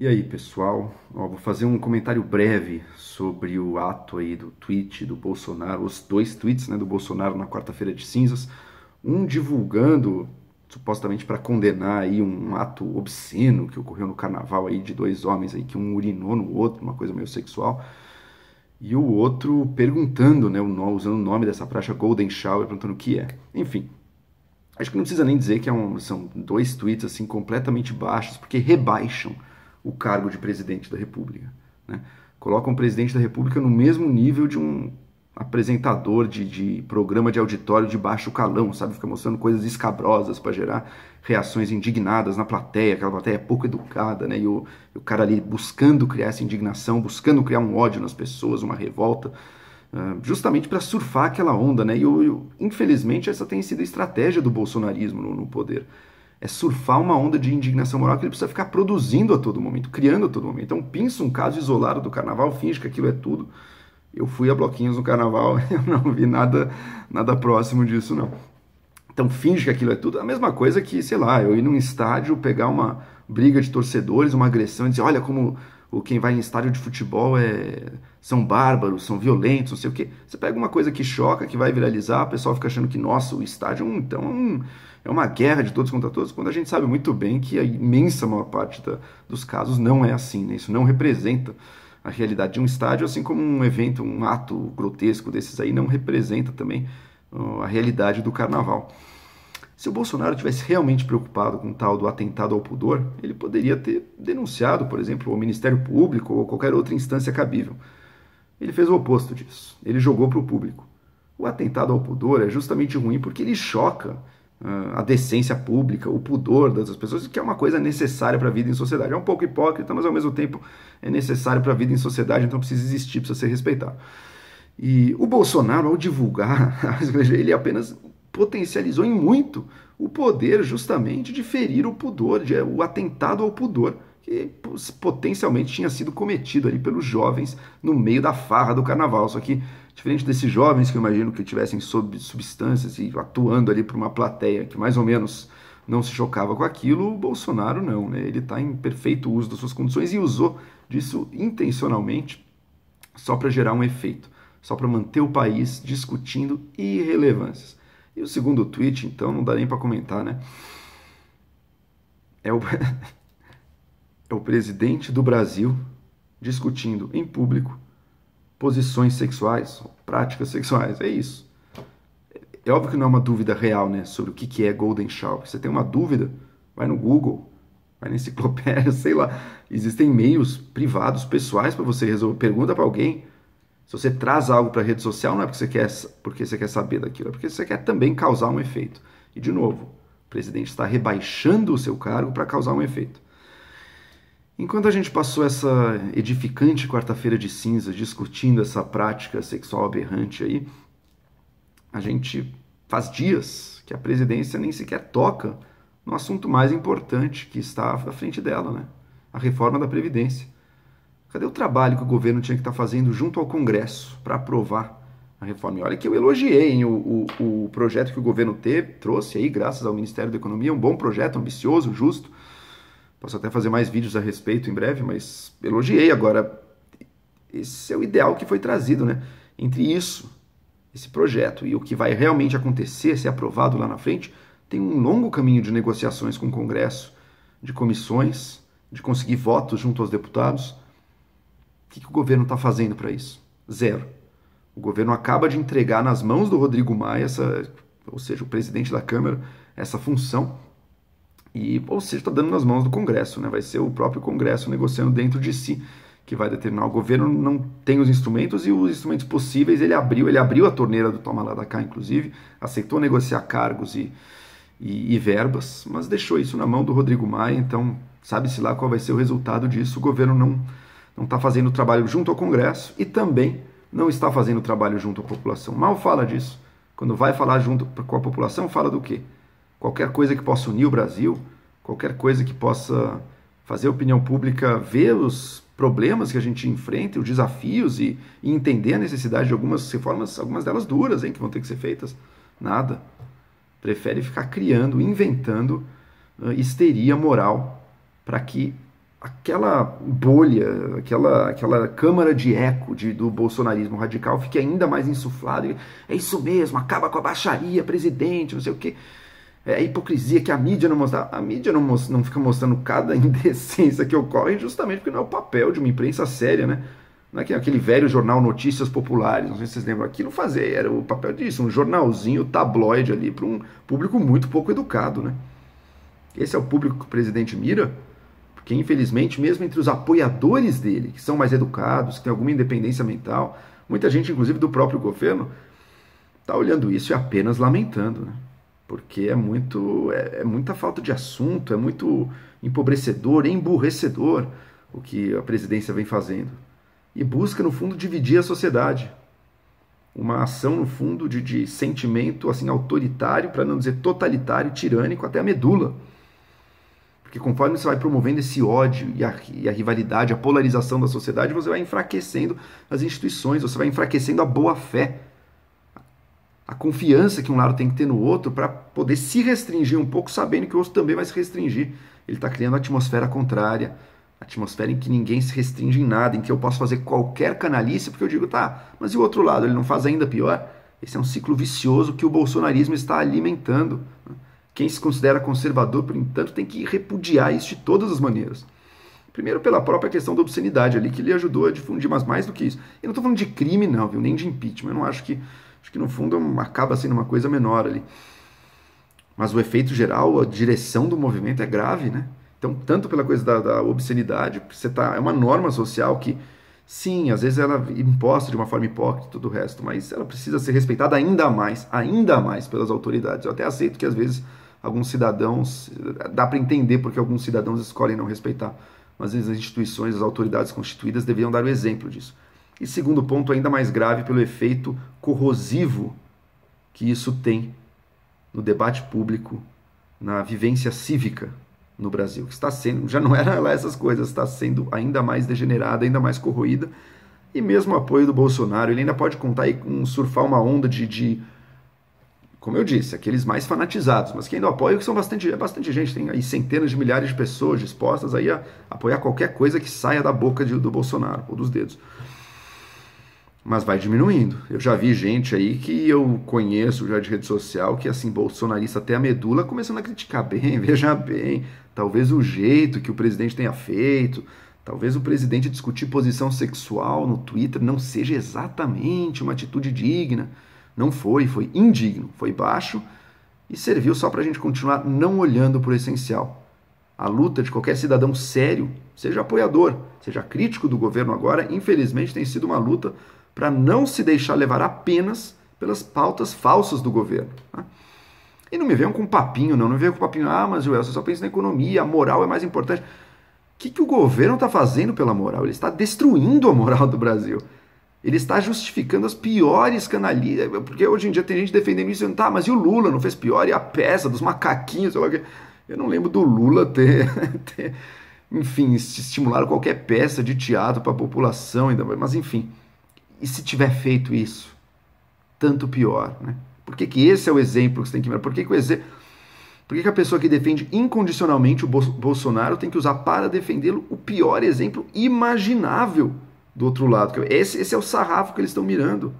E aí, pessoal? Ó, vou fazer um comentário breve sobre o ato aí do tweet do Bolsonaro, os dois tweets né, do Bolsonaro na quarta-feira de cinzas, um divulgando supostamente para condenar aí um ato obsceno que ocorreu no carnaval aí de dois homens aí que um urinou no outro, uma coisa meio sexual, e o outro perguntando, né, usando o nome dessa praça Golden Shower, perguntando o que é. Enfim, acho que não precisa nem dizer que é um, são dois tweets assim completamente baixos, porque rebaixam o cargo de presidente da República. Né? Colocam o presidente da República no mesmo nível de um apresentador de, de programa de auditório de baixo calão, sabe? Fica mostrando coisas escabrosas para gerar reações indignadas na plateia, aquela plateia pouco educada, né? E o, o cara ali buscando criar essa indignação, buscando criar um ódio nas pessoas, uma revolta. Ah, justamente para surfar aquela onda, né? E infelizmente essa tem sido a estratégia do bolsonarismo no, no poder é surfar uma onda de indignação moral que ele precisa ficar produzindo a todo momento, criando a todo momento. Então, pensa um caso isolado do carnaval, finge que aquilo é tudo. Eu fui a bloquinhos no carnaval, eu não vi nada, nada próximo disso, não. Então, finge que aquilo é tudo. A mesma coisa que, sei lá, eu ir num estádio, pegar uma briga de torcedores, uma agressão, e dizer: olha como o quem vai em estádio de futebol é são bárbaros, são violentos, não sei o quê. Você pega uma coisa que choca, que vai viralizar, o pessoal fica achando que, nossa, o estádio é então, é um, é uma guerra de todos contra todos, quando a gente sabe muito bem que a imensa maior parte da, dos casos não é assim, né? Isso não representa a realidade de um estádio, assim como um evento, um ato grotesco desses aí não representa também uh, a realidade do carnaval. Se o Bolsonaro tivesse realmente preocupado com o tal do atentado ao pudor, ele poderia ter denunciado, por exemplo, o Ministério Público ou qualquer outra instância cabível. Ele fez o oposto disso. Ele jogou para o público. O atentado ao pudor é justamente ruim porque ele choca a decência pública, o pudor das pessoas, que é uma coisa necessária para a vida em sociedade. É um pouco hipócrita, mas ao mesmo tempo é necessário para a vida em sociedade, então precisa existir, precisa ser respeitado. E o Bolsonaro, ao divulgar, ele apenas potencializou em muito o poder justamente de ferir o pudor, de, o atentado ao pudor que potencialmente tinha sido cometido ali pelos jovens no meio da farra do carnaval. Só que Diferente desses jovens que eu imagino que tivessem sob substâncias e atuando ali para uma plateia que mais ou menos não se chocava com aquilo, o Bolsonaro não, né? Ele está em perfeito uso das suas condições e usou disso intencionalmente só para gerar um efeito, só para manter o país discutindo irrelevâncias. E o segundo tweet, então, não dá nem para comentar, né? É o... é o presidente do Brasil discutindo em público posições sexuais, práticas sexuais, é isso. É óbvio que não é uma dúvida real, né, sobre o que é Golden Shower. Você tem uma dúvida, vai no Google, vai na enciclopédia, sei lá. Existem meios privados, pessoais para você resolver. Pergunta para alguém. Se você traz algo para a rede social, não é porque você, quer, porque você quer saber daquilo, é porque você quer também causar um efeito. E, de novo, o presidente está rebaixando o seu cargo para causar um efeito. Enquanto a gente passou essa edificante quarta-feira de cinza discutindo essa prática sexual aberrante aí, a gente faz dias que a presidência nem sequer toca no assunto mais importante que está à frente dela, né? A reforma da Previdência. Cadê o trabalho que o governo tinha que estar tá fazendo junto ao Congresso para aprovar a reforma? E olha que eu elogiei hein, o, o, o projeto que o governo teve, trouxe aí, graças ao Ministério da Economia, um bom projeto, ambicioso, justo Posso até fazer mais vídeos a respeito em breve, mas elogiei agora. Esse é o ideal que foi trazido, né? Entre isso, esse projeto e o que vai realmente acontecer, se aprovado lá na frente, tem um longo caminho de negociações com o Congresso, de comissões, de conseguir votos junto aos deputados. O que, que o governo está fazendo para isso? Zero. O governo acaba de entregar nas mãos do Rodrigo Maia, essa, ou seja, o presidente da Câmara, essa função e, ou seja, está dando nas mãos do Congresso, né? vai ser o próprio Congresso negociando dentro de si que vai determinar. O governo não tem os instrumentos e os instrumentos possíveis ele abriu, ele abriu a torneira do Toma Lá da Cá, inclusive, aceitou negociar cargos e, e, e verbas, mas deixou isso na mão do Rodrigo Maia, então sabe-se lá qual vai ser o resultado disso. O governo não não está fazendo o trabalho junto ao Congresso e também não está fazendo o trabalho junto à população. Mal fala disso. Quando vai falar junto com a população, fala do quê? qualquer coisa que possa unir o Brasil, qualquer coisa que possa fazer a opinião pública ver os problemas que a gente enfrenta, os desafios e, e entender a necessidade de algumas reformas, algumas delas duras, hein, que vão ter que ser feitas. Nada. Prefere ficar criando, inventando uh, histeria moral para que aquela bolha, aquela, aquela câmara de eco de, do bolsonarismo radical fique ainda mais insuflado. É isso mesmo, acaba com a baixaria, presidente, não sei o quê é a hipocrisia que a mídia não mostra. A mídia não, mostra, não fica mostrando cada indecência que ocorre justamente porque não é o papel de uma imprensa séria, né? Não é aquele velho jornal Notícias Populares, não sei se vocês lembram, aquilo fazer era o papel disso, um jornalzinho tabloide ali para um público muito pouco educado, né? Esse é o público que o presidente mira, porque infelizmente, mesmo entre os apoiadores dele, que são mais educados, que têm alguma independência mental, muita gente, inclusive do próprio governo, está olhando isso e apenas lamentando, né? porque é muito é, é, muita falta de assunto, é muito empobrecedor, emburrecedor o que a presidência vem fazendo. E busca, no fundo, dividir a sociedade. Uma ação, no fundo, de, de sentimento assim autoritário, para não dizer totalitário, tirânico, até a medula. Porque conforme você vai promovendo esse ódio e a, e a rivalidade, a polarização da sociedade, você vai enfraquecendo as instituições, você vai enfraquecendo a boa-fé a confiança que um lado tem que ter no outro para poder se restringir um pouco, sabendo que o outro também vai se restringir. Ele está criando a atmosfera contrária, a atmosfera em que ninguém se restringe em nada, em que eu posso fazer qualquer canalice, porque eu digo, tá, mas e o outro lado? Ele não faz ainda pior? Esse é um ciclo vicioso que o bolsonarismo está alimentando. Quem se considera conservador, por entanto, tem que repudiar isso de todas as maneiras. Primeiro, pela própria questão da obscenidade ali, que ele ajudou a difundir, mas mais do que isso. Eu não estou falando de crime, não, viu? Nem de impeachment. Eu não acho que Acho que no fundo acaba sendo uma coisa menor ali. Mas o efeito geral, a direção do movimento é grave, né? Então, tanto pela coisa da, da obscenidade, você tá, é uma norma social que, sim, às vezes ela é imposta de uma forma hipócrita e tudo o resto, mas ela precisa ser respeitada ainda mais, ainda mais pelas autoridades. Eu até aceito que às vezes alguns cidadãos, dá para entender porque alguns cidadãos escolhem não respeitar, mas as instituições, as autoridades constituídas deveriam dar o exemplo disso. E segundo ponto, ainda mais grave, pelo efeito corrosivo que isso tem no debate público, na vivência cívica no Brasil, que está sendo, já não era lá essas coisas, está sendo ainda mais degenerada, ainda mais corroída, e mesmo o apoio do Bolsonaro, ele ainda pode contar e um, surfar uma onda de, de, como eu disse, aqueles mais fanatizados, mas que ainda apoiam, que são bastante, é bastante gente, tem aí centenas de milhares de pessoas dispostas aí a apoiar qualquer coisa que saia da boca de, do Bolsonaro ou dos dedos mas vai diminuindo. Eu já vi gente aí que eu conheço já de rede social que assim bolsonarista até a medula começando a criticar bem, veja bem, talvez o jeito que o presidente tenha feito, talvez o presidente discutir posição sexual no Twitter não seja exatamente uma atitude digna. Não foi, foi indigno, foi baixo e serviu só para a gente continuar não olhando para o essencial. A luta de qualquer cidadão sério, seja apoiador, seja crítico do governo agora, infelizmente tem sido uma luta para não se deixar levar apenas pelas pautas falsas do governo. Né? E não me venham com papinho, não. Não me venham com papinho, ah, mas Joel, você só pensa na economia, a moral é mais importante. O que, que o governo está fazendo pela moral? Ele está destruindo a moral do Brasil. Ele está justificando as piores canalias. Porque hoje em dia tem gente defendendo isso dizendo, tá, mas e o Lula não fez pior? E a peça dos macaquinhos, Eu não lembro do Lula ter, ter enfim, estimulado qualquer peça de teatro para a população, ainda mas enfim. E se tiver feito isso, tanto pior, né? Por que, que esse é o exemplo que você tem que mirar? Por que, que o exemplo. Por que, que a pessoa que defende incondicionalmente o Bolsonaro tem que usar para defendê-lo o pior exemplo imaginável do outro lado? É esse, esse é o sarrafo que eles estão mirando.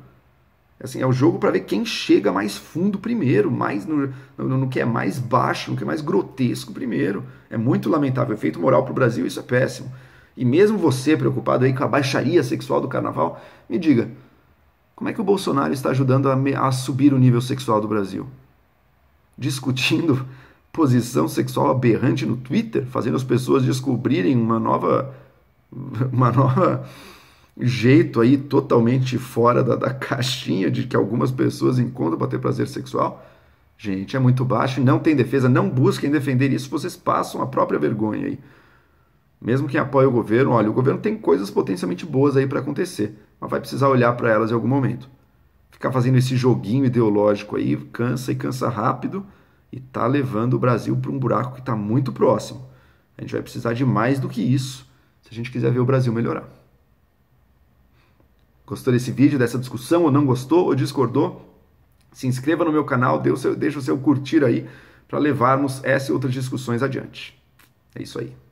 Assim, é o jogo para ver quem chega mais fundo primeiro, mais no, no, no, que é mais baixo, no que é mais grotesco primeiro. É muito lamentável. Efeito moral para o Brasil, isso é péssimo e mesmo você preocupado aí com a baixaria sexual do carnaval, me diga, como é que o Bolsonaro está ajudando a, a subir o nível sexual do Brasil? Discutindo posição sexual aberrante no Twitter, fazendo as pessoas descobrirem uma nova uma nova jeito aí totalmente fora da, da caixinha de que algumas pessoas encontram para ter prazer sexual. Gente, é muito baixo, não tem defesa, não busquem defender isso, vocês passam a própria vergonha aí mesmo quem apoia o governo, olha, o governo tem coisas potencialmente boas aí para acontecer, mas vai precisar olhar para elas em algum momento. Ficar fazendo esse joguinho ideológico aí cansa e cansa rápido e tá levando o Brasil para um buraco que está muito próximo. A gente vai precisar de mais do que isso se a gente quiser ver o Brasil melhorar. Gostou desse vídeo, dessa discussão, ou não gostou, ou discordou? Se inscreva no meu canal, deixa o seu curtir aí para levarmos essa e outras discussões adiante. É isso aí.